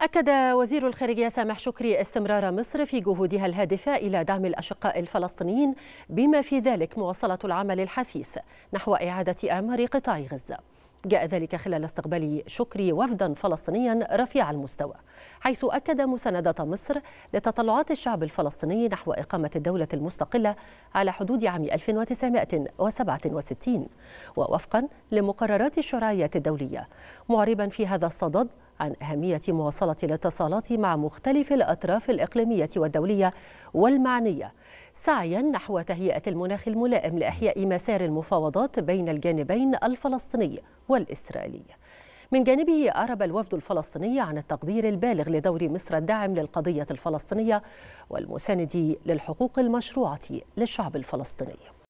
أكد وزير الخارجية سامح شكري استمرار مصر في جهودها الهادفة إلى دعم الأشقاء الفلسطينيين بما في ذلك مواصلة العمل الحثيث نحو إعادة أعمار قطاع غزة جاء ذلك خلال استقبال شكري وفدا فلسطينيا رفيع المستوى حيث أكد مساندة مصر لتطلعات الشعب الفلسطيني نحو إقامة الدولة المستقلة على حدود عام 1967 ووفقا لمقررات الشرعية الدولية معربا في هذا الصدد عن أهمية مواصلة الاتصالات مع مختلف الأطراف الإقليمية والدولية والمعنية سعيا نحو تهيئة المناخ الملائم لإحياء مسار المفاوضات بين الجانبين الفلسطيني والإسرائيلي من جانبه أعرب الوفد الفلسطيني عن التقدير البالغ لدور مصر الداعم للقضية الفلسطينية والمساند للحقوق المشروعة للشعب الفلسطيني